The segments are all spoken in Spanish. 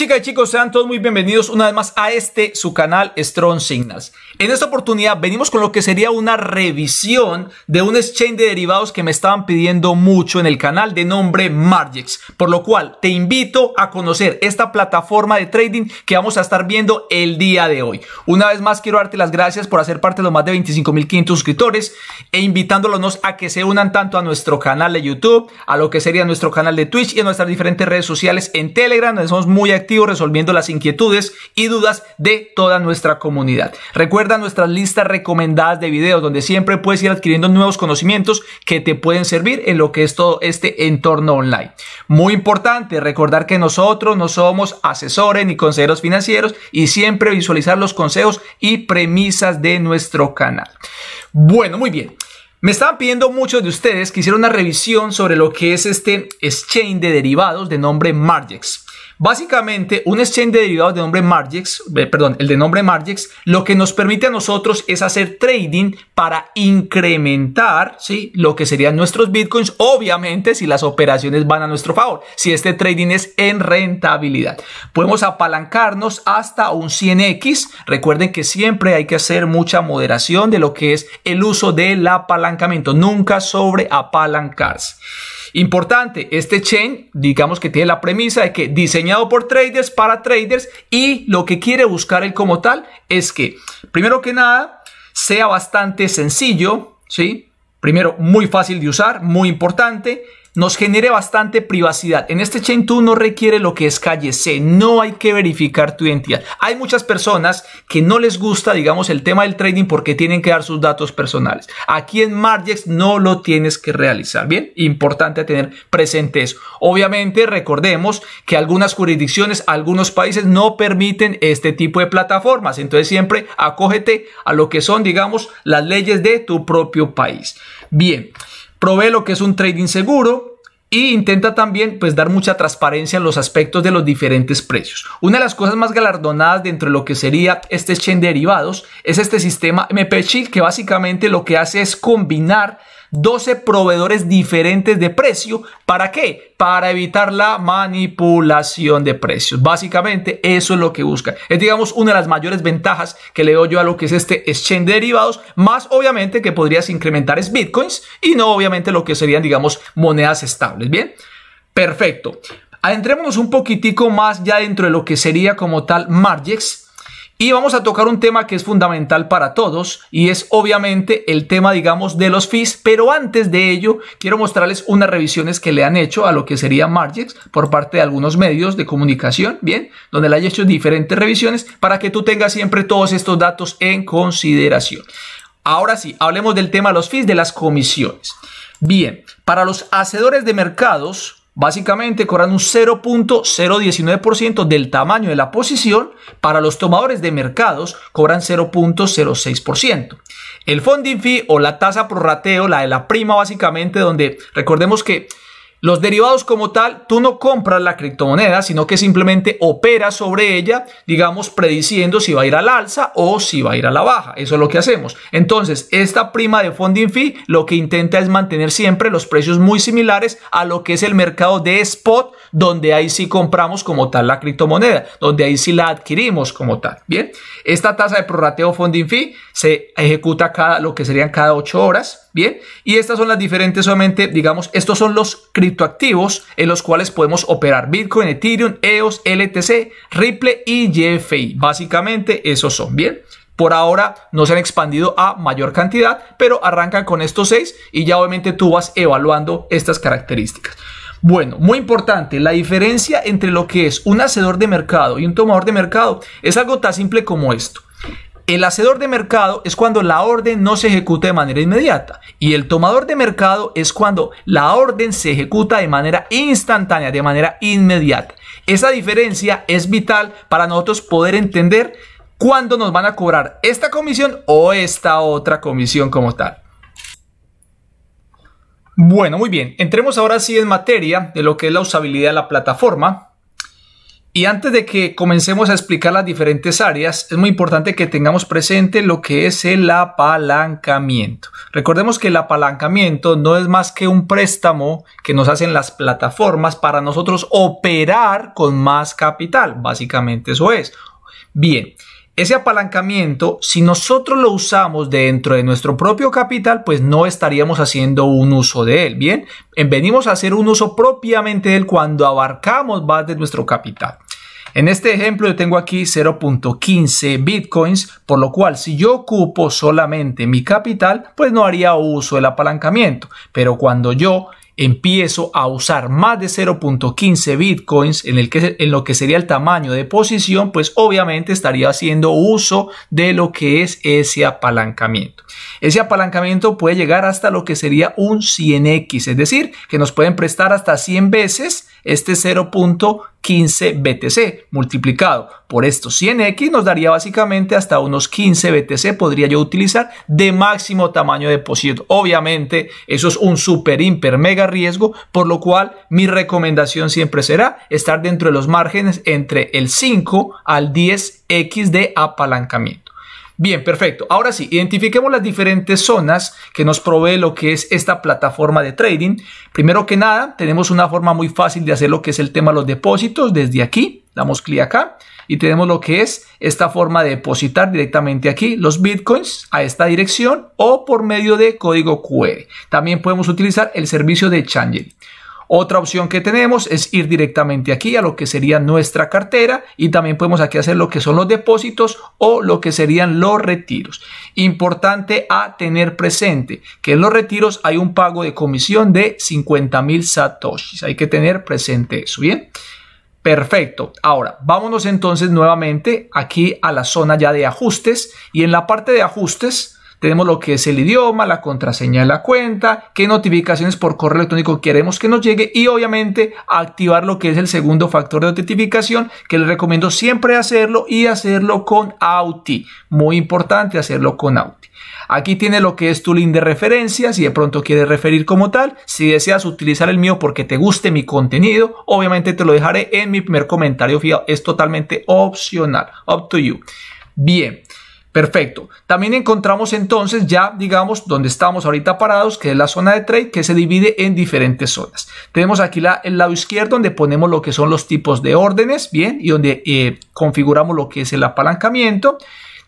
Chicas y chicos, sean todos muy bienvenidos una vez más a este, su canal Strong Signals. En esta oportunidad venimos con lo que sería una revisión de un exchange de derivados que me estaban pidiendo mucho en el canal de nombre Margex, por lo cual te invito a conocer esta plataforma de trading que vamos a estar viendo el día de hoy. Una vez más quiero darte las gracias por hacer parte de los más de 25.500 suscriptores e invitándolos a que se unan tanto a nuestro canal de YouTube, a lo que sería nuestro canal de Twitch y a nuestras diferentes redes sociales en Telegram, somos muy activos resolviendo las inquietudes y dudas de toda nuestra comunidad. Recuerda nuestras listas recomendadas de videos donde siempre puedes ir adquiriendo nuevos conocimientos que te pueden servir en lo que es todo este entorno online. Muy importante recordar que nosotros no somos asesores ni consejeros financieros y siempre visualizar los consejos y premisas de nuestro canal. Bueno, muy bien. Me estaban pidiendo muchos de ustedes que hiciera una revisión sobre lo que es este exchange de derivados de nombre Margex. Básicamente, un exchange de derivados de nombre Margex, eh, perdón, el de nombre Margex, lo que nos permite a nosotros es hacer trading para incrementar ¿sí? lo que serían nuestros bitcoins, obviamente si las operaciones van a nuestro favor, si este trading es en rentabilidad. Podemos apalancarnos hasta un 100x. Recuerden que siempre hay que hacer mucha moderación de lo que es el uso del apalancamiento, nunca sobre apalancarse. Importante, este chain, digamos que tiene la premisa de que diseñado por traders para traders y lo que quiere buscar él como tal es que, primero que nada, sea bastante sencillo, ¿sí? Primero, muy fácil de usar, muy importante nos genere bastante privacidad. En este Chain tú no requiere lo que es calle C, no hay que verificar tu identidad. Hay muchas personas que no les gusta, digamos, el tema del trading porque tienen que dar sus datos personales. Aquí en Margex no lo tienes que realizar, ¿bien? Importante tener presente eso. Obviamente, recordemos que algunas jurisdicciones, algunos países no permiten este tipo de plataformas, entonces siempre acógete a lo que son, digamos, las leyes de tu propio país. Bien provee lo que es un trading seguro y intenta también pues dar mucha transparencia en los aspectos de los diferentes precios. Una de las cosas más galardonadas dentro de lo que sería este exchange de derivados es este sistema Shield, que básicamente lo que hace es combinar 12 proveedores diferentes de precio. ¿Para qué? Para evitar la manipulación de precios. Básicamente eso es lo que busca. Es digamos una de las mayores ventajas que le doy yo a lo que es este exchange de derivados, más obviamente que podrías incrementar es bitcoins y no obviamente lo que serían digamos monedas estables. Bien, perfecto. Adentrémonos un poquitico más ya dentro de lo que sería como tal Margex. Y vamos a tocar un tema que es fundamental para todos y es obviamente el tema, digamos, de los fees. Pero antes de ello, quiero mostrarles unas revisiones que le han hecho a lo que sería Margex por parte de algunos medios de comunicación, ¿bien? Donde le haya hecho diferentes revisiones para que tú tengas siempre todos estos datos en consideración. Ahora sí, hablemos del tema de los fis de las comisiones. Bien, para los hacedores de mercados, básicamente cobran un 0.019% del tamaño de la posición, para los tomadores de mercados cobran 0.06%. El funding fee o la tasa prorrateo, la de la prima básicamente, donde recordemos que los derivados como tal, tú no compras la criptomoneda, sino que simplemente operas sobre ella, digamos, prediciendo si va a ir al alza o si va a ir a la baja. Eso es lo que hacemos. Entonces, esta prima de funding fee lo que intenta es mantener siempre los precios muy similares a lo que es el mercado de spot, donde ahí sí compramos como tal la criptomoneda, donde ahí sí la adquirimos como tal. Bien, esta tasa de prorrateo funding fee se ejecuta cada, lo que serían cada 8 horas. ¿bien? Y estas son las diferentes solamente, digamos, estos son los criptoactivos en los cuales podemos operar Bitcoin, Ethereum, EOS, LTC, Ripple y YFI. Básicamente esos son, ¿bien? Por ahora no se han expandido a mayor cantidad, pero arrancan con estos seis y ya obviamente tú vas evaluando estas características. Bueno, muy importante, la diferencia entre lo que es un hacedor de mercado y un tomador de mercado es algo tan simple como esto. El hacedor de mercado es cuando la orden no se ejecuta de manera inmediata y el tomador de mercado es cuando la orden se ejecuta de manera instantánea, de manera inmediata. Esa diferencia es vital para nosotros poder entender cuándo nos van a cobrar esta comisión o esta otra comisión como tal. Bueno, muy bien. Entremos ahora sí en materia de lo que es la usabilidad de la plataforma. Y antes de que comencemos a explicar las diferentes áreas, es muy importante que tengamos presente lo que es el apalancamiento. Recordemos que el apalancamiento no es más que un préstamo que nos hacen las plataformas para nosotros operar con más capital. Básicamente eso es. Bien, ese apalancamiento, si nosotros lo usamos dentro de nuestro propio capital, pues no estaríamos haciendo un uso de él. Bien, venimos a hacer un uso propiamente de él cuando abarcamos más de nuestro capital. En este ejemplo yo tengo aquí 0.15 bitcoins, por lo cual si yo ocupo solamente mi capital, pues no haría uso del apalancamiento. Pero cuando yo empiezo a usar más de 0.15 bitcoins en, el que, en lo que sería el tamaño de posición, pues obviamente estaría haciendo uso de lo que es ese apalancamiento. Ese apalancamiento puede llegar hasta lo que sería un 100x, es decir, que nos pueden prestar hasta 100 veces este 0.15 BTC multiplicado por estos 100X nos daría básicamente hasta unos 15 BTC podría yo utilizar de máximo tamaño de depósito. Obviamente eso es un super, imper mega riesgo, por lo cual mi recomendación siempre será estar dentro de los márgenes entre el 5 al 10X de apalancamiento. Bien, perfecto. Ahora sí, identifiquemos las diferentes zonas que nos provee lo que es esta plataforma de trading. Primero que nada, tenemos una forma muy fácil de hacer lo que es el tema de los depósitos desde aquí. Damos clic acá y tenemos lo que es esta forma de depositar directamente aquí los bitcoins a esta dirección o por medio de código QR. También podemos utilizar el servicio de Changel. Otra opción que tenemos es ir directamente aquí a lo que sería nuestra cartera y también podemos aquí hacer lo que son los depósitos o lo que serían los retiros. Importante a tener presente que en los retiros hay un pago de comisión de 50 mil satoshis. Hay que tener presente eso, ¿bien? Perfecto. Ahora, vámonos entonces nuevamente aquí a la zona ya de ajustes y en la parte de ajustes tenemos lo que es el idioma, la contraseña de la cuenta, qué notificaciones por correo electrónico queremos que nos llegue y obviamente activar lo que es el segundo factor de autentificación que les recomiendo siempre hacerlo y hacerlo con Auti. Muy importante hacerlo con Auti. Aquí tiene lo que es tu link de referencia, si de pronto quieres referir como tal, si deseas utilizar el mío porque te guste mi contenido, obviamente te lo dejaré en mi primer comentario, es totalmente opcional, up to you. Bien. Perfecto. También encontramos entonces ya, digamos, donde estamos ahorita parados, que es la zona de trade, que se divide en diferentes zonas. Tenemos aquí la, el lado izquierdo, donde ponemos lo que son los tipos de órdenes, bien, y donde eh, configuramos lo que es el apalancamiento.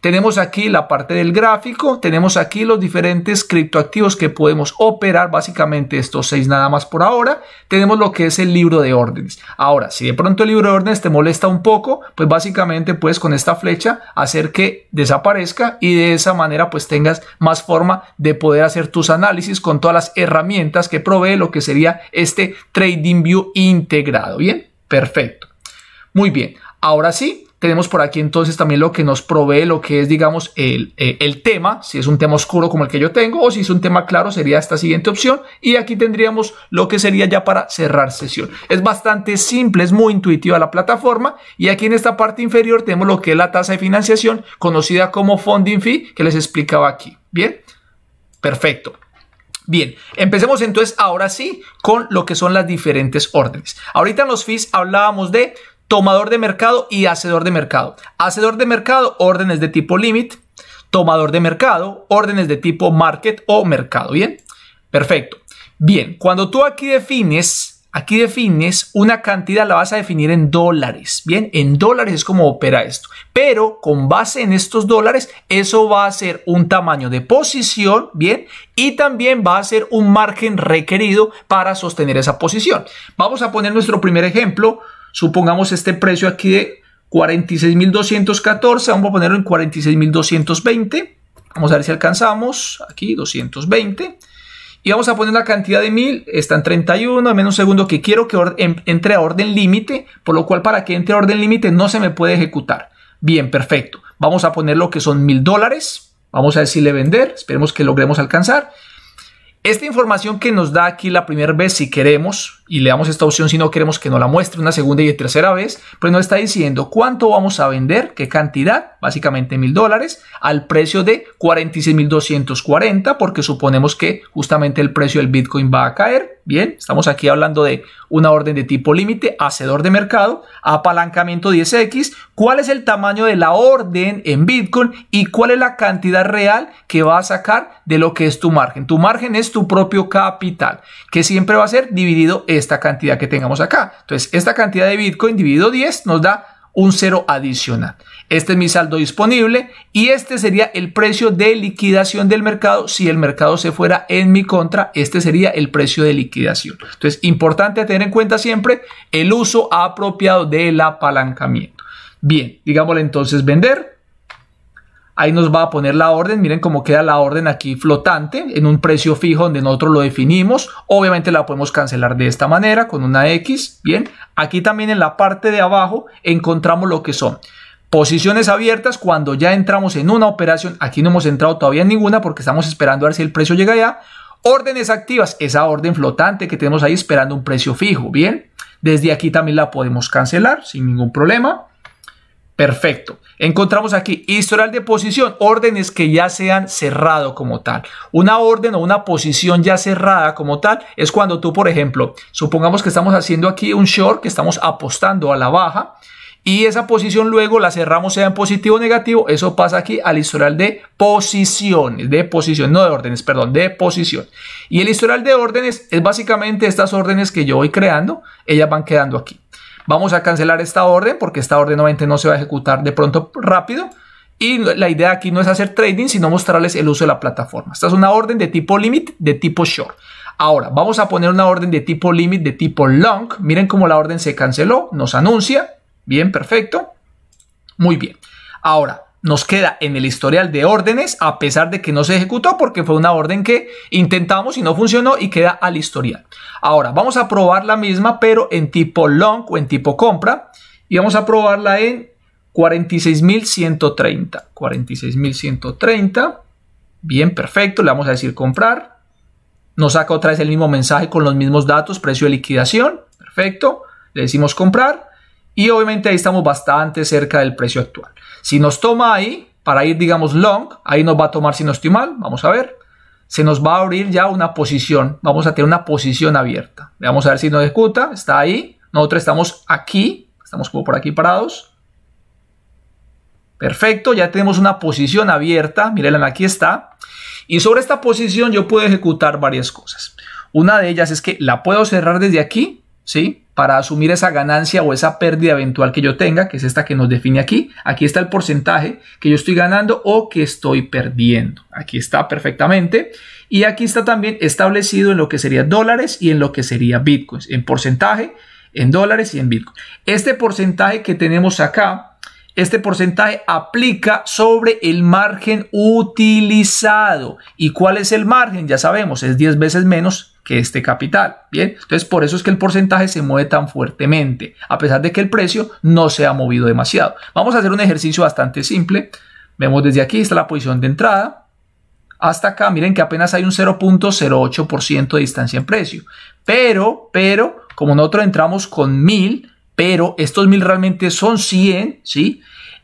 Tenemos aquí la parte del gráfico, tenemos aquí los diferentes criptoactivos que podemos operar, básicamente estos seis nada más por ahora. Tenemos lo que es el libro de órdenes. Ahora, si de pronto el libro de órdenes te molesta un poco, pues básicamente puedes con esta flecha hacer que desaparezca y de esa manera pues tengas más forma de poder hacer tus análisis con todas las herramientas que provee lo que sería este TradingView integrado. Bien, perfecto. Muy bien, ahora sí, tenemos por aquí entonces también lo que nos provee, lo que es, digamos, eh, el, tema, si es un tema oscuro como el que yo tengo o si es un tema claro sería esta siguiente opción y aquí tendríamos lo que sería ya para cerrar sesión. Es bastante simple, es muy intuitiva la plataforma y aquí en esta parte inferior tenemos lo que es la tasa de financiación conocida como funding fee que les explicaba aquí. Bien, perfecto. Bien, empecemos entonces ahora sí con lo que son las diferentes órdenes. Ahorita en los fees hablábamos de tomador de mercado y hacedor de mercado. Hacedor de mercado, órdenes de tipo limit, tomador de mercado, órdenes de tipo market o mercado. Bien, perfecto. Bien, cuando tú aquí defines, aquí defines una cantidad, la vas a definir en dólares. Bien, en dólares es como opera esto. Pero con base en estos dólares, eso va a ser un tamaño de posición, bien, y también va a ser un margen requerido para sostener esa posición. Vamos a poner nuestro primer ejemplo supongamos este precio aquí de 46.214, vamos a ponerlo en 46.220, vamos a ver si alcanzamos, aquí 220, y vamos a poner la cantidad de 1000, está en 31, menos segundo que quiero que em-, entre a orden límite, por lo cual para que entre a orden límite no se me puede ejecutar. Bien, perfecto. Vamos a poner lo que son 1000 dólares, vamos a decirle vender, esperemos que logremos alcanzar, esta información que nos da aquí la primera vez si queremos, y le damos esta opción si no queremos que nos la muestre una segunda y tercera vez, pues nos está diciendo cuánto vamos a vender, qué cantidad, básicamente mil dólares, al precio de 46.240, porque suponemos que justamente el precio del Bitcoin va a caer. Bien, estamos aquí hablando de una orden de tipo límite, hacedor de mercado, apalancamiento 10x, cuál es el tamaño de la orden en Bitcoin y cuál es la cantidad real que va a sacar de lo que es tu margen. Tu margen es tu propio capital, que siempre va a ser dividido esta cantidad que tengamos acá. Entonces, esta cantidad de Bitcoin dividido 10 nos da un cero adicional. Este es mi saldo disponible y este sería el precio de liquidación del mercado. Si el mercado se fuera en mi contra, este sería el precio de liquidación. Entonces, importante tener en cuenta siempre el uso apropiado del apalancamiento. Bien, digámosle entonces vender. Ahí nos va a poner la orden. Miren cómo queda la orden aquí flotante en un precio fijo donde nosotros lo definimos. Obviamente la podemos cancelar de esta manera con una X. Bien, aquí también en la parte de abajo encontramos lo que son posiciones abiertas cuando ya entramos en una operación. Aquí no hemos entrado todavía en ninguna porque estamos esperando a ver si el precio llega ya. Órdenes activas, esa orden flotante que tenemos ahí esperando un precio fijo. Bien, desde aquí también la podemos cancelar sin ningún problema. Perfecto. Encontramos aquí historial de posición, órdenes que ya se han cerrado como tal. Una orden o una posición ya cerrada como tal es cuando tú, por ejemplo, supongamos que estamos haciendo aquí un short, que estamos apostando a la baja y esa posición luego la cerramos sea en positivo o negativo, eso pasa aquí al historial de posiciones, de posición, no de órdenes, perdón, de posición. Y el historial de órdenes es básicamente estas órdenes que yo voy creando, ellas van quedando aquí vamos a cancelar esta orden porque esta orden obviamente no se va a ejecutar de pronto rápido. Y la idea aquí no es hacer trading, sino mostrarles el uso de la plataforma. Esta es una orden de tipo limit, de tipo short. Ahora, vamos a poner una orden de tipo limit, de tipo long. Miren cómo la orden se canceló, nos anuncia. Bien, perfecto. Muy bien. Ahora, nos queda en el historial de órdenes a pesar de que no se ejecutó porque fue una orden que intentamos y no funcionó y queda al historial. Ahora vamos a probar la misma pero en tipo long o en tipo compra y vamos a probarla en 46.130. 46.130. Bien, perfecto. Le vamos a decir comprar. Nos saca otra vez el mismo mensaje con los mismos datos, precio de liquidación. Perfecto. Le decimos comprar y obviamente ahí estamos bastante cerca del precio actual. Si nos toma ahí, para ir, digamos, long, ahí nos va a tomar si no estoy mal, vamos a ver. Se nos va a abrir ya una posición, vamos a tener una posición abierta. Vamos a ver si nos ejecuta, está ahí. Nosotros estamos aquí, estamos como por aquí parados. Perfecto, ya tenemos una posición abierta, miren, aquí está. Y sobre esta posición yo puedo ejecutar varias cosas. Una de ellas es que la puedo cerrar desde aquí, ¿sí? para asumir esa ganancia o esa pérdida eventual que yo tenga, que es esta que nos define aquí. Aquí está el porcentaje que yo estoy ganando o que estoy perdiendo. Aquí está perfectamente. Y aquí está también establecido en lo que sería dólares y en lo que sería bitcoins, en porcentaje, en dólares y en bitcoins. Este porcentaje que tenemos acá, este porcentaje aplica sobre el margen utilizado. ¿Y cuál es el margen? Ya sabemos, es 10 veces menos que este capital. Bien, entonces por eso es que el porcentaje se mueve tan fuertemente, a pesar de que el precio no se ha movido demasiado. Vamos a hacer un ejercicio bastante simple. Vemos desde aquí, está la posición de entrada. Hasta acá, miren que apenas hay un 0.08% de distancia en precio. Pero, pero, como nosotros entramos con 1000, pero estos 1000 realmente son 100, ¿sí?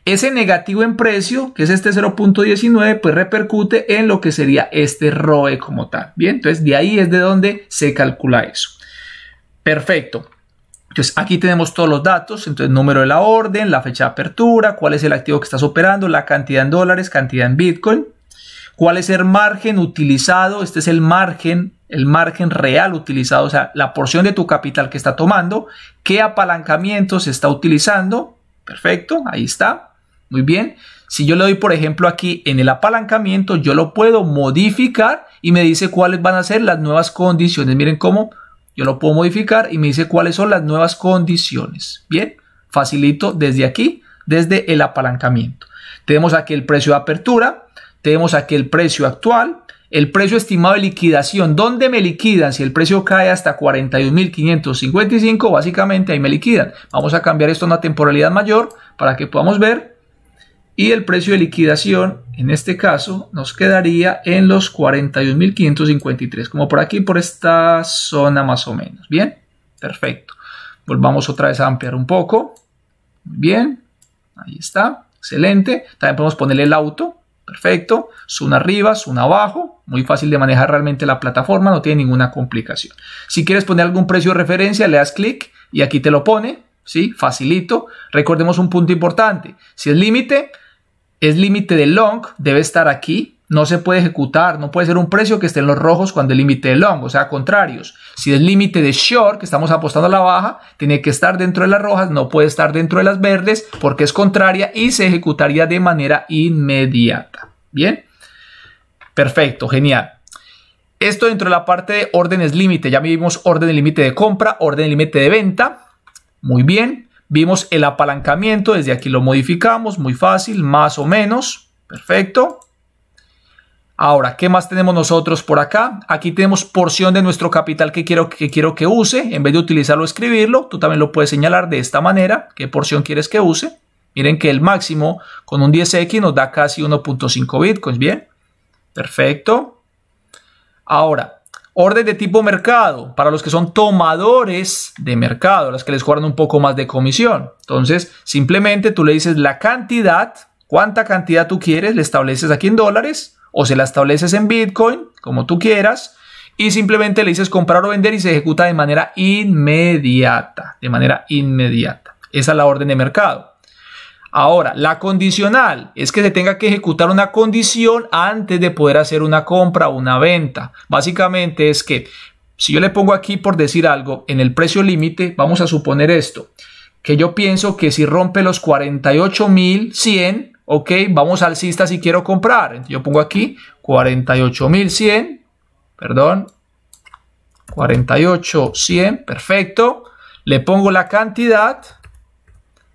Ese negativo en precio, que es este 0.19, pues repercute en lo que sería este ROE como tal. Bien, entonces de ahí es de donde se calcula eso. Perfecto. Entonces aquí tenemos todos los datos, entonces número de la orden, la fecha de apertura, cuál es el activo que estás operando, la cantidad en dólares, cantidad en Bitcoin, cuál es el margen utilizado, este es el margen, el margen real utilizado, o sea, la porción de tu capital que está tomando, qué apalancamiento se está utilizando, perfecto, ahí está, muy bien. Si yo le doy, por ejemplo, aquí en el apalancamiento, yo lo puedo modificar y me dice cuáles van a ser las nuevas condiciones. Miren cómo yo lo puedo modificar y me dice cuáles son las nuevas condiciones. Bien, facilito desde aquí, desde el apalancamiento. Tenemos aquí el precio de apertura, tenemos aquí el precio actual, el precio estimado de liquidación. ¿Dónde me liquidan? Si el precio cae hasta 41.555, básicamente ahí me liquidan. Vamos a cambiar esto a una temporalidad mayor para que podamos ver y el precio de liquidación en este caso nos quedaría en los 41.553, como por aquí, por esta zona más o menos. Bien, perfecto. Volvamos otra vez a ampliar un poco. bien, ahí está, excelente. También podemos ponerle el auto, perfecto. Zona arriba, zona abajo, muy fácil de manejar realmente la plataforma, no tiene ninguna complicación. Si quieres poner algún precio de referencia, le das clic y aquí te lo pone, ¿sí? Facilito. Recordemos un punto importante, si es límite, es límite de long, debe estar aquí, no se puede ejecutar, no puede ser un precio que esté en los rojos cuando el límite de long, o sea, contrarios. Si es límite de short, que estamos apostando a la baja, tiene que estar dentro de las rojas, no puede estar dentro de las verdes porque es contraria y se ejecutaría de manera inmediata. Bien, perfecto, genial. Esto dentro de la parte de órdenes límite, ya vimos orden límite de compra, orden límite de venta. Muy bien, Vimos el apalancamiento, desde aquí lo modificamos, muy fácil, más o menos, perfecto. Ahora, ¿qué más tenemos nosotros por acá? Aquí tenemos porción de nuestro capital que quiero, que quiero que use. En vez de utilizarlo o escribirlo, tú también lo puedes señalar de esta manera. ¿Qué porción quieres que use? Miren que el máximo con un 10X nos da casi 1.5 bitcoins. Bien, perfecto. Ahora, Orden de tipo mercado, para los que son tomadores de mercado, las que les cobran un poco más de comisión. Entonces, simplemente tú le dices la cantidad, cuánta cantidad tú quieres, le estableces aquí en dólares o se la estableces en Bitcoin, como tú quieras, y simplemente le dices comprar o vender y se ejecuta de manera inmediata, de manera inmediata. Esa es la orden de mercado. Ahora, la condicional es que se tenga que ejecutar una condición antes de poder hacer una compra o una venta. Básicamente es que si yo le pongo aquí por decir algo en el precio límite, vamos a suponer esto, que yo pienso que si rompe los 48.100, ok, vamos al cista si quiero comprar. yo pongo aquí 48.100, perdón, 48.100, perfecto. Le pongo la cantidad,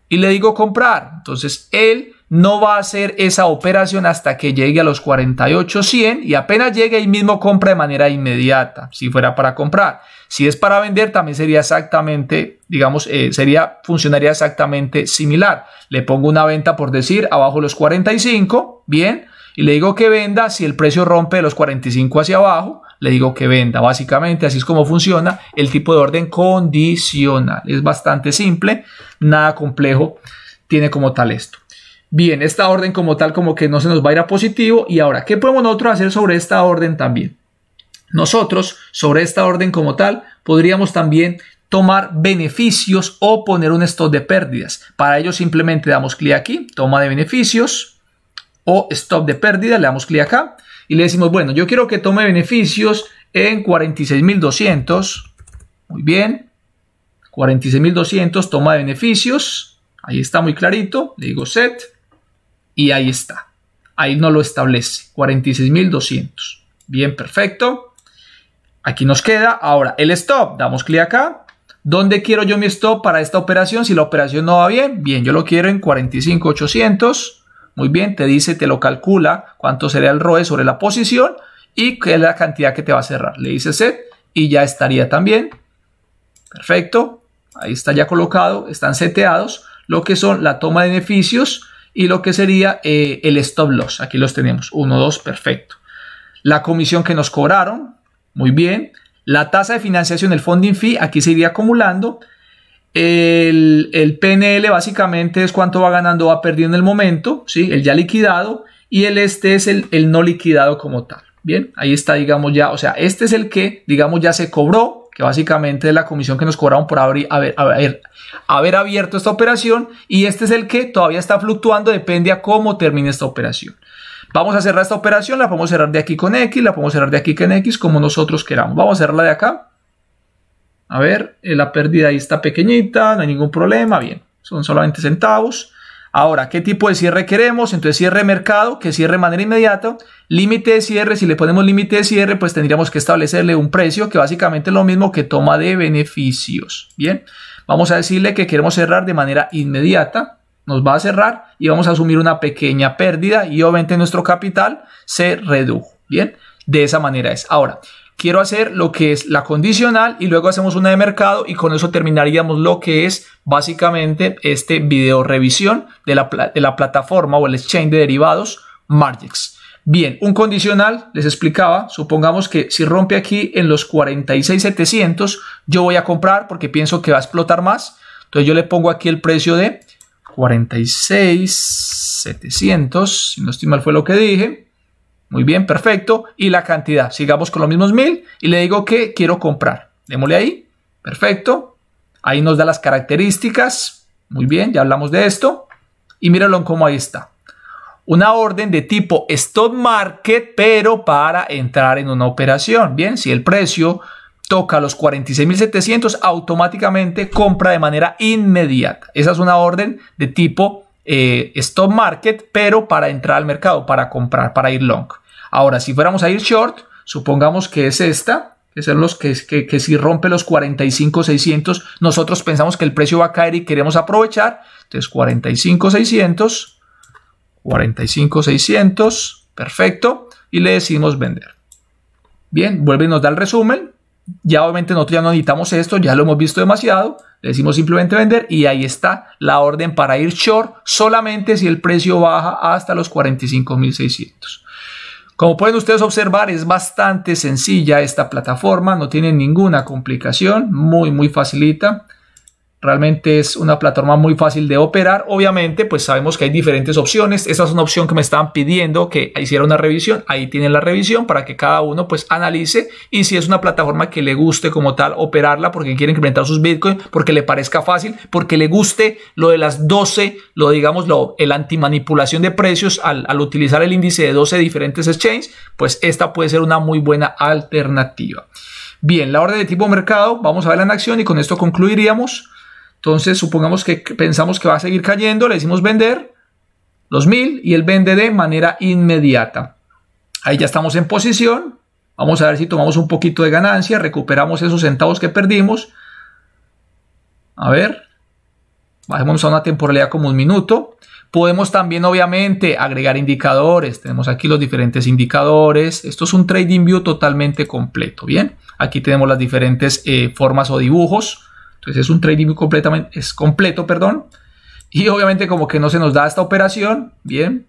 y le digo comprar. Entonces él no va a hacer esa operación hasta que llegue a los 48.100 y apenas llegue ahí mismo compra de manera inmediata, si fuera para comprar. Si es para vender también sería exactamente, digamos, eh, sería, funcionaría exactamente similar. Le pongo una venta por decir abajo los 45, bien, y le digo que venda si el precio rompe los 45 hacia abajo le digo que venda. Básicamente así es como funciona el tipo de orden condicional. Es bastante simple, nada complejo tiene como tal esto. Bien, esta orden como tal como que no se nos va a ir a positivo. Y ahora, ¿qué podemos nosotros hacer sobre esta orden también? Nosotros, sobre esta orden como tal, podríamos también tomar beneficios o poner un stop de pérdidas. Para ello simplemente damos clic aquí, toma de beneficios o stop de pérdida, le damos clic acá y le decimos, bueno, yo quiero que tome beneficios en 46.200. Muy bien. 46.200, toma de beneficios. Ahí está muy clarito. Le digo set. Y ahí está. Ahí no lo establece. 46.200. Bien, perfecto. Aquí nos queda ahora el stop. Damos clic acá. ¿Dónde quiero yo mi stop para esta operación? Si la operación no va bien, bien, yo lo quiero en 45.800. Muy bien, te dice, te lo calcula cuánto sería el ROE sobre la posición y qué es la cantidad que te va a cerrar. Le dice set y ya estaría también. Perfecto, ahí está ya colocado, están seteados lo que son la toma de beneficios y lo que sería eh, el stop loss. Aquí los tenemos, 1, 2, perfecto. La comisión que nos cobraron, muy bien. La tasa de financiación, el funding fee, aquí se iría acumulando el, PNL básicamente es cuánto va ganando, o va perdiendo en el momento, ¿sí? el ya liquidado, y el este es el, no liquidado como tal. Bien, ahí está, digamos ya, o sea, este es el que, digamos, ya se cobró, que básicamente es la comisión que nos cobraron por abrir, haber, haber abierto esta operación, y este es el que todavía está fluctuando, depende a cómo termine esta operación. Vamos a cerrar esta operación, la podemos cerrar de aquí con X, la podemos cerrar de aquí con X, como nosotros queramos. Vamos a cerrarla de acá a ver, eh, la pérdida ahí está pequeñita, no hay ningún problema, bien, son solamente centavos. Ahora, ¿qué tipo de cierre queremos? Entonces, cierre de mercado, que cierre de manera inmediata. Límite de cierre, si le ponemos límite de cierre, pues tendríamos que establecerle un precio que básicamente es lo mismo que toma de beneficios. Bien, vamos a decirle que queremos cerrar de manera inmediata. Nos va a cerrar y vamos a asumir una pequeña pérdida y obviamente nuestro capital se redujo. Bien, de esa manera es. Ahora, quiero hacer lo que es la condicional y luego hacemos una de mercado y con eso terminaríamos lo que es básicamente este video revisión de la, de la plataforma o el exchange de derivados Margex. Bien, un condicional, les explicaba, supongamos que si rompe aquí en los 46,700, yo voy a comprar porque pienso que va a explotar más. Entonces yo le pongo aquí el precio de 46,700, si no estoy mal fue lo que dije. Muy bien, perfecto. Y la cantidad. Sigamos con los mismos 1000 y le digo que quiero comprar. Démosle ahí. Perfecto. Ahí nos da las características. Muy bien, ya hablamos de esto. Y míralo cómo ahí está. Una orden de tipo stop market, pero para entrar en una operación. Bien, si el precio toca los 46.700, automáticamente compra de manera inmediata. Esa es una orden de tipo stop eh, stock market, pero para entrar al mercado, para comprar, para ir long. Ahora, si fuéramos a ir short, supongamos que es esta, que son los que, que, que si rompe los 45,600, nosotros pensamos que el precio va a caer y queremos aprovechar. Entonces, 45,600, 45,600, perfecto, y le decimos vender. Bien, vuelve y nos da el resumen. Ya obviamente nosotros ya no necesitamos esto, ya lo hemos visto demasiado. Le decimos simplemente vender y ahí está la orden para ir short solamente si el precio baja hasta los 45,600. Como pueden ustedes observar, es bastante sencilla esta plataforma, no tiene ninguna complicación, muy, muy facilita. Realmente es una plataforma muy fácil de operar. Obviamente, pues sabemos que hay diferentes opciones. Esta es una opción que me estaban pidiendo que hiciera una revisión. Ahí tienen la revisión para que cada uno pues analice y si es una plataforma que le guste como tal operarla porque quiere incrementar sus bitcoins, porque le parezca fácil, porque le guste lo de las 12, lo digamos, lo, el antimanipulación de precios al, al utilizar el índice de 12 diferentes exchanges, pues esta puede ser una muy buena alternativa. Bien, la orden de tipo mercado, vamos a verla en acción y con esto concluiríamos. Entonces, supongamos que pensamos que va a seguir cayendo, le decimos vender los y él vende de manera inmediata. Ahí ya estamos en posición. Vamos a ver si tomamos un poquito de ganancia, recuperamos esos centavos que perdimos. A ver, bajemos a una temporalidad como un minuto. Podemos también, obviamente, agregar indicadores. Tenemos aquí los diferentes indicadores. Esto es un trading view totalmente completo. Bien, aquí tenemos las diferentes eh, formas o dibujos entonces es un trading completamente, es completo, perdón. Y obviamente como que no se nos da esta operación, bien.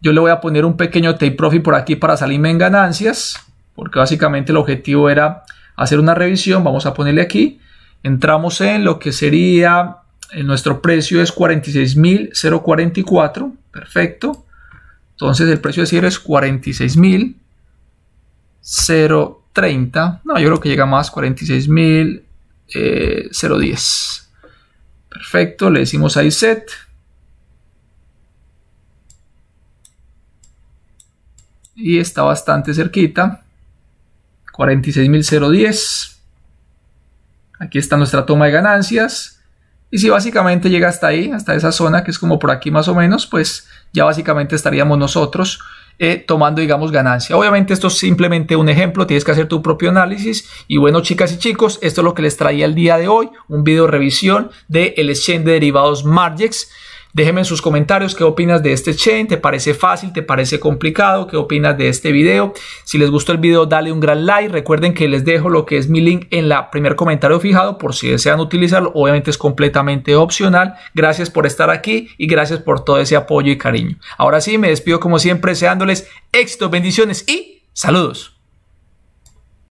Yo le voy a poner un pequeño take profit por aquí para salirme en ganancias, porque básicamente el objetivo era hacer una revisión, vamos a ponerle aquí. Entramos en lo que sería, nuestro precio es 46.044, perfecto. Entonces el precio de cierre es 46.030, no, yo creo que llega más, 46.000. 0.10. Perfecto, le decimos ahí set. Y está bastante cerquita. 46.010. Aquí está nuestra toma de ganancias. Y si básicamente llega hasta ahí, hasta esa zona que es como por aquí más o menos, pues ya básicamente estaríamos nosotros eh, tomando, digamos, ganancia. Obviamente esto es simplemente un ejemplo, tienes que hacer tu propio análisis. Y bueno, chicas y chicos, esto es lo que les traía el día de hoy, un video revisión del el exchange de derivados Margex. Déjeme en sus comentarios qué opinas de este chain, te parece fácil, te parece complicado, qué opinas de este video. Si les gustó el video, dale un gran like. Recuerden que les dejo lo que es mi link en la primer comentario fijado por si desean utilizarlo. Obviamente es completamente opcional. Gracias por estar aquí y gracias por todo ese apoyo y cariño. Ahora sí, me despido como siempre deseándoles éxitos, bendiciones y saludos.